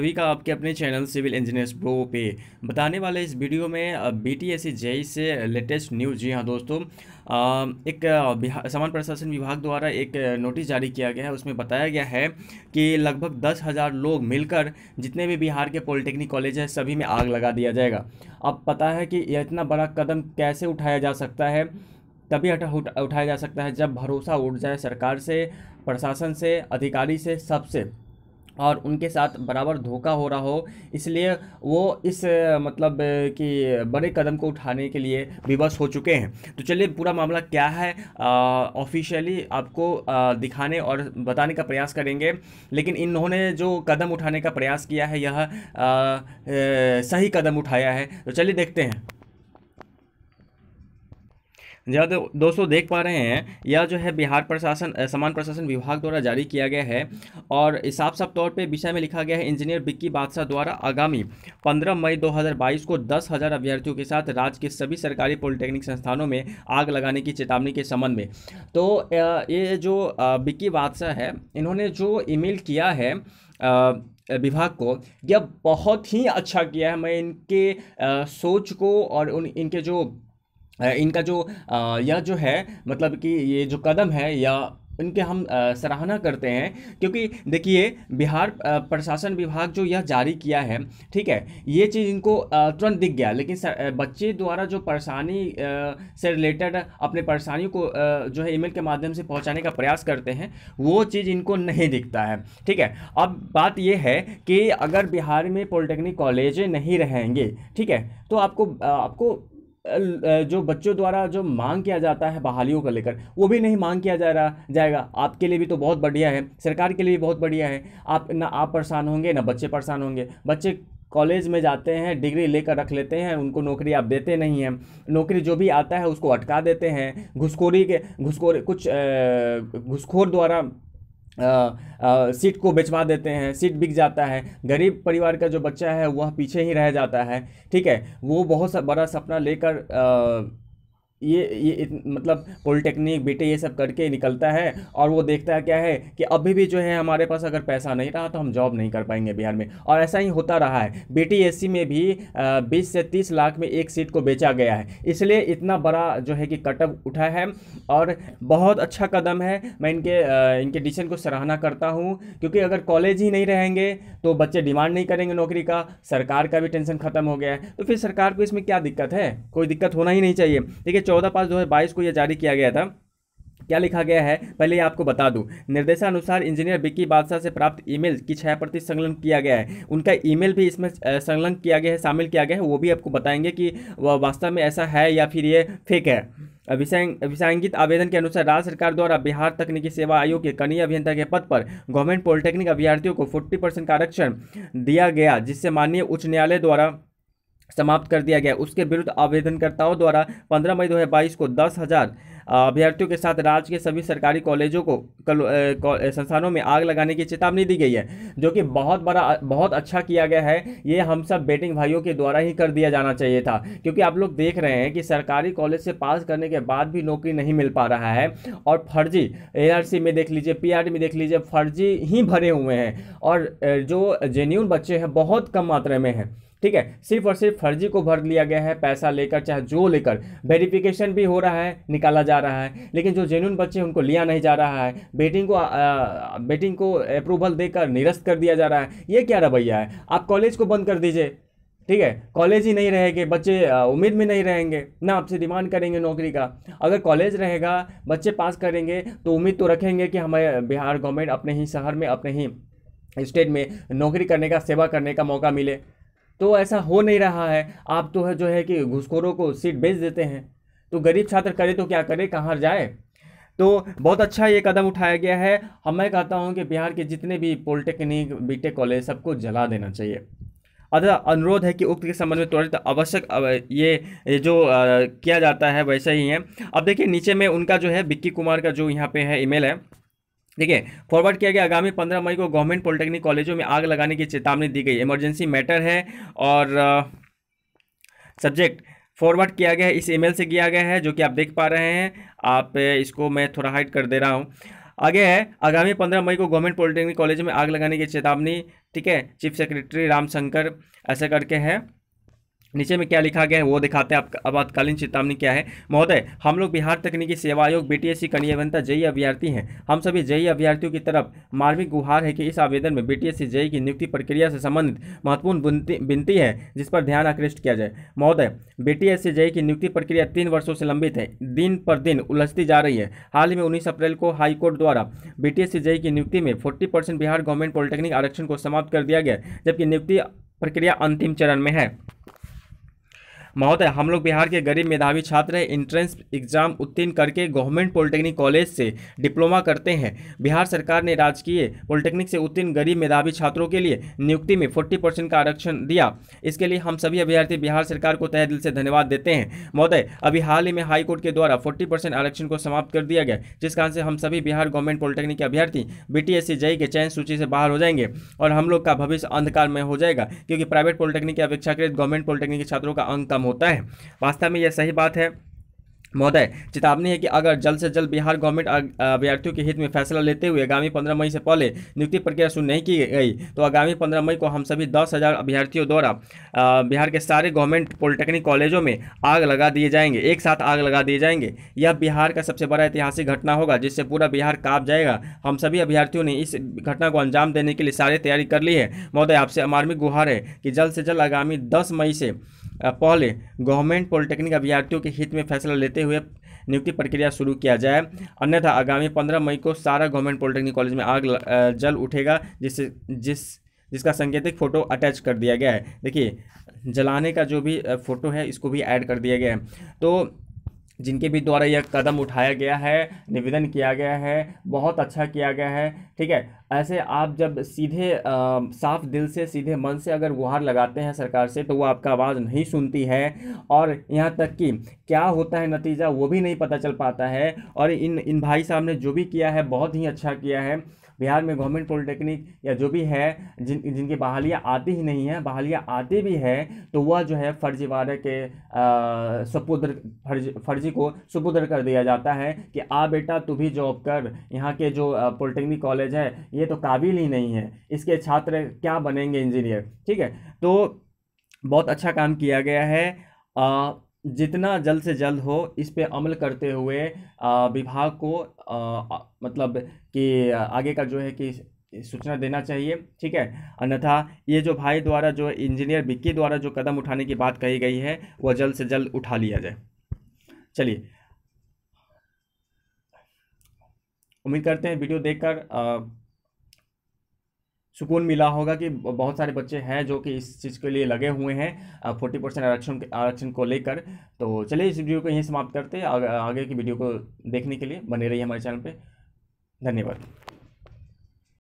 सभी का आपके अपने चैनल सिविल इंजीनियर्स प्रो पे बताने वाले इस वीडियो में बी टी एस सी से लेटेस्ट न्यूज़ जी हाँ दोस्तों एक सामान्य प्रशासन विभाग द्वारा एक नोटिस जारी किया गया है उसमें बताया गया है कि लगभग दस हज़ार लोग मिलकर जितने भी बिहार के पॉलिटेक्निक कॉलेज हैं सभी में आग लगा दिया जाएगा अब पता है कि यह इतना बड़ा कदम कैसे उठाया जा सकता है तभी उठाया जा सकता है जब भरोसा उठ जाए सरकार से प्रशासन से अधिकारी से सबसे और उनके साथ बराबर धोखा हो रहा हो इसलिए वो इस मतलब कि बड़े कदम को उठाने के लिए विवश हो चुके हैं तो चलिए पूरा मामला क्या है ऑफिशियली आपको आ, दिखाने और बताने का प्रयास करेंगे लेकिन इन्होंने जो कदम उठाने का प्रयास किया है यह आ, ए, सही कदम उठाया है तो चलिए देखते हैं जब दोस्तों देख पा रहे हैं यह जो है बिहार प्रशासन समान प्रशासन विभाग द्वारा जारी किया गया है और साफ साफ तौर पर विषय में लिखा गया है इंजीनियर बिक्की बादशाह द्वारा आगामी पंद्रह मई दो को दस हज़ार अभ्यर्थियों के साथ राज्य के सभी सरकारी पॉलिटेक्निक संस्थानों में आग लगाने की चेतावनी के संबंध में तो ये जो बिक्की बादशाह है इन्होंने जो ईमेल किया है विभाग को यह बहुत ही अच्छा किया है मैं इनके सोच को और उन इनके जो इनका जो यह जो है मतलब कि ये जो कदम है या इनके हम सराहना करते हैं क्योंकि देखिए बिहार प्रशासन विभाग जो यह जारी किया है ठीक है ये चीज़ इनको तुरंत दिख गया लेकिन सर, बच्चे द्वारा जो परेशानी से रिलेटेड अपने परेशानियों को जो है ईमेल के माध्यम से पहुंचाने का प्रयास करते हैं वो चीज़ इनको नहीं दिखता है ठीक है अब बात यह है कि अगर बिहार में पॉलिटेक्निक कॉलेज नहीं रहेंगे ठीक है तो आपको आपको जो बच्चों द्वारा जो मांग किया जाता है बहालियों को लेकर वो भी नहीं मांग किया जा रहा जाएगा आपके लिए भी तो बहुत बढ़िया है सरकार के लिए भी बहुत बढ़िया है आप ना आप परेशान होंगे ना बच्चे परेशान होंगे बच्चे कॉलेज में जाते हैं डिग्री लेकर रख लेते हैं उनको नौकरी आप देते नहीं हैं नौकरी जो भी आता है उसको अटका देते हैं घुसखोरी के घुसखोरी कुछ घुसखोर द्वारा सीट को बेचवा देते हैं सीट बिक जाता है गरीब परिवार का जो बच्चा है वह पीछे ही रह जाता है ठीक है वो बहुत बड़ा सपना लेकर ये ये मतलब पॉलिटेक्निक बेटे ये सब करके निकलता है और वो देखता है क्या है कि अभी भी जो है हमारे पास अगर पैसा नहीं रहा तो हम जॉब नहीं कर पाएंगे बिहार में और ऐसा ही होता रहा है बी में भी बीस से तीस लाख में एक सीट को बेचा गया है इसलिए इतना बड़ा जो है कि कटअप उठा है और बहुत अच्छा कदम है मैं इनके इनके डिसीजन को सराहना करता हूँ क्योंकि अगर कॉलेज ही नहीं रहेंगे तो बच्चे डिमांड नहीं करेंगे नौकरी का सरकार का भी टेंशन खत्म हो गया है तो फिर सरकार को इसमें क्या दिक्कत है कोई दिक्कत होना ही नहीं चाहिए ठीक है चौदह पाँच दो हज़ार बाईस को यह जारी किया गया था क्या लिखा गया है पहले ही आपको बता दूं निर्देशानुसार इंजीनियर बिक्की बादशाह से प्राप्त ईमेल की छह प्रति संलग्न किया गया है उनका ईमेल भी इसमें संलग्न किया गया है शामिल किया गया है वो भी आपको बताएंगे कि वह वास्तव में ऐसा है या फिर ये फेक है विषयांकित आवेदन के अनुसार राज्य सरकार द्वारा बिहार तकनीकी सेवा आयोग के कनीय अभियंता के पद पर गवर्नमेंट पॉलिटेक्निक अभ्यर्थियों को फोर्टी का आरक्षण दिया गया जिससे माननीय उच्च न्यायालय द्वारा समाप्त कर दिया गया उसके विरुद्ध आवेदनकर्ताओं द्वारा 15 मई 2022 को दस हज़ार अभ्यर्थियों के साथ राज्य के सभी सरकारी कॉलेजों को संस्थानों में आग लगाने की चेतावनी दी गई है जो कि बहुत बड़ा बहुत अच्छा किया गया है ये हम सब बेटिंग भाइयों के द्वारा ही कर दिया जाना चाहिए था क्योंकि आप लोग देख रहे हैं कि सरकारी कॉलेज से पास करने के बाद भी नौकरी नहीं मिल पा रहा है और फर्जी ए में देख लीजिए पी में देख लीजिए फर्जी ही भरे हुए हैं और जो जेन्यून बच्चे हैं बहुत कम मात्रा में हैं ठीक है सिर्फ और सिर्फ फर्जी को भर लिया गया है पैसा लेकर चाहे जो लेकर वेरिफिकेशन भी हो रहा है निकाला जा रहा है लेकिन जो जेन्यून बच्चे उनको लिया नहीं जा रहा है बेटिंग को बेटिंग को अप्रूवल देकर निरस्त कर दिया जा रहा है ये क्या रवैया है आप कॉलेज को बंद कर दीजिए ठीक है कॉलेज ही नहीं रहेंगे बच्चे उम्मीद में नहीं रहेंगे ना आपसे डिमांड करेंगे नौकरी का अगर कॉलेज रहेगा बच्चे पास करेंगे तो उम्मीद तो रखेंगे कि हमारे बिहार गवर्नमेंट अपने ही शहर में अपने ही स्टेट में नौकरी करने का सेवा करने का मौका मिले तो ऐसा हो नहीं रहा है आप तो है जो है कि घुसखोरों को सीट बेच देते हैं तो गरीब छात्र करे तो क्या करे कहाँ जाए तो बहुत अच्छा ये कदम उठाया गया है हम मैं कहता हूँ कि बिहार के जितने भी पॉलिटेक्निक बीटेक कॉलेज सबको जला देना चाहिए अतः अनुरोध है कि उक्त के संबंध में त्वरित आवश्यक ये, ये जो आ, किया जाता है वैसा ही है अब देखिए नीचे में उनका जो है बिक्की कुमार का जो यहाँ पे है ईमेल है देखिए फॉरवर्ड किया गया आगामी पंद्रह मई को गवर्नमेंट पॉलिटेक्निक कॉलेजों में आग लगाने की चेतावनी दी गई इमरजेंसी मैटर है और सब्जेक्ट uh, फॉरवर्ड किया गया है इस ईमेल से किया गया है जो कि आप देख पा रहे हैं आप uh, इसको मैं थोड़ा हाइड कर दे रहा हूँ आगे है आगामी पंद्रह मई को गवर्नमेंट पॉलिटेक्निक कॉलेज में आग लगाने की चेतावनी ठीक है चीफ सेक्रेटरी रामशंकर ऐसे करके है नीचे में क्या लिखा गया है वो दिखाते हैं आपका आपातकालीन चेतावनी क्या है महोदय हम लोग बिहार तकनीकी सेवा आयोग बी टी एस सी बनता जयी अभ्यर्थी हैं हम सभी जयी अभ्यर्थियों की तरफ मार्मिक गुहार है कि इस आवेदन में बी टी एस सी जई की नियुक्ति प्रक्रिया से संबंधित महत्वपूर्ण विनती है जिस पर ध्यान आकृष्ट किया जाए महोदय बी टी एस सी जई की नियुक्ति प्रक्रिया तीन वर्षों से लंबित है दिन पर दिन उलझती जा रही है हाल ही में उन्नीस अप्रैल को हाईकोर्ट द्वारा बी टी एस सी जई की नियुक्ति में forty percent Bihar government polytechnic आरक्षण को समाप्त कर दिया गया जबकि नियुक्ति प्रक्रिया अंतिम चरण में है महोदय हम लोग बिहार के गरीब मेधावी छात्र हैं इंट्रेंस एग्जाम उत्तीर्ण करके गवर्नमेंट पॉलिटेक्निक कॉलेज से डिप्लोमा करते हैं बिहार सरकार ने राजकीय पॉलिटेक्निक से उत्तीर्ण गरीब मेधावी छात्रों के लिए नियुक्ति में फोर्टी परसेंट का आरक्षण दिया इसके लिए हम सभी अभ्यर्थी बिहार सरकार को तय दिल से धन्यवाद देते हैं महोदय अभी हाल ही में हाईकोर्ट के द्वारा फोर्टी आरक्षण को समाप्त कर दिया गया जिस कारण से हम सभी बिहार गवर्नमेंट पॉलिटेक्निक के अभ्यर्थी बीटीएससी जई के चयन सूची से बाहर हो जाएंगे और हम लोग का भविष्य अंधकारमय हो जाएगा क्योंकि प्राइवेट पॉलिटेक्निक की अपेक्षाकृत गवर्नमेंट पॉलिटेक्निक के छात्रों का अंक कम कम होता है वास्तव में यह सही बात है महोदय चेतावनी है कि अगर जल्द से जल्द बिहार गवर्नमेंट अभ्यर्थियों के हित में फैसला लेते हुए आगामी पंद्रह मई से पहले नियुक्ति प्रक्रिया शुरू नहीं की गई तो आगामी पंद्रह मई को हम सभी दस हज़ार अभ्यर्थियों द्वारा बिहार के सारे गवर्नमेंट पॉलिटेक्निक कॉलेजों में आग लगा दिए जाएंगे एक साथ आग लगा दिए जाएंगे यह बिहार का सबसे बड़ा ऐतिहासिक घटना होगा जिससे पूरा बिहार काप जाएगा हम सभी अभ्यर्थियों ने इस घटना को अंजाम देने के लिए सारी तैयारी कर ली है महोदय आपसे अमार्मिक गुहार है कि जल्द से जल्द आगामी दस मई से पहले गवर्नमेंट पॉलिटेक्निक अभ्यर्थियों के हित में फैसला लेते हुए नियुक्ति प्रक्रिया शुरू किया जाए अन्यथा आगामी पंद्रह मई को सारा गवर्नमेंट पॉलिटेक्निक कॉलेज में आग जल उठेगा जिससे जिस जिसका संकेतिक फ़ोटो अटैच कर दिया गया है देखिए जलाने का जो भी फ़ोटो है इसको भी ऐड कर दिया गया है तो जिनके भी द्वारा यह कदम उठाया गया है निवेदन किया गया है बहुत अच्छा किया गया है ठीक है ऐसे आप जब सीधे आ, साफ दिल से सीधे मन से अगर गुहार लगाते हैं सरकार से तो वो आपका आवाज़ नहीं सुनती है और यहाँ तक कि क्या होता है नतीजा वो भी नहीं पता चल पाता है और इन इन भाई साहब ने जो भी किया है बहुत ही अच्छा किया है बिहार में गवर्नमेंट पॉलिटेक्निक या जो भी है जिन जिनकी बहालियाँ आती ही नहीं है बहालियाँ आती भी है तो वह जो है फर्जीवाड़े के सपुद्र फर्जी फर्जी उसी को सुपुत्र कर दिया जाता है कि आ बेटा तू भी जॉब कर यहाँ के जो पॉलिटेक्निक कॉलेज है ये तो काबिल ही नहीं है इसके छात्र क्या बनेंगे इंजीनियर ठीक है तो बहुत अच्छा काम किया गया है आ, जितना जल्द से जल्द हो इस पे अमल करते हुए विभाग को आ, मतलब कि आगे का जो है कि सूचना देना चाहिए ठीक है अन्यथा ये जो भाई द्वारा जो इंजीनियर बिक्की द्वारा जो कदम उठाने की बात कही गई है वह जल्द से जल्द उठा लिया जाए चलिए उम्मीद करते हैं वीडियो देखकर सुकून मिला होगा कि बहुत सारे बच्चे हैं जो कि इस चीज़ के लिए लगे हुए हैं फोर्टी परसेंट आरक्षण आरक्षण को लेकर तो चलिए इस वीडियो को यहीं समाप्त करते हैं आगे, की वीडियो को देखने के लिए बने रहिए हमारे चैनल पर धन्यवाद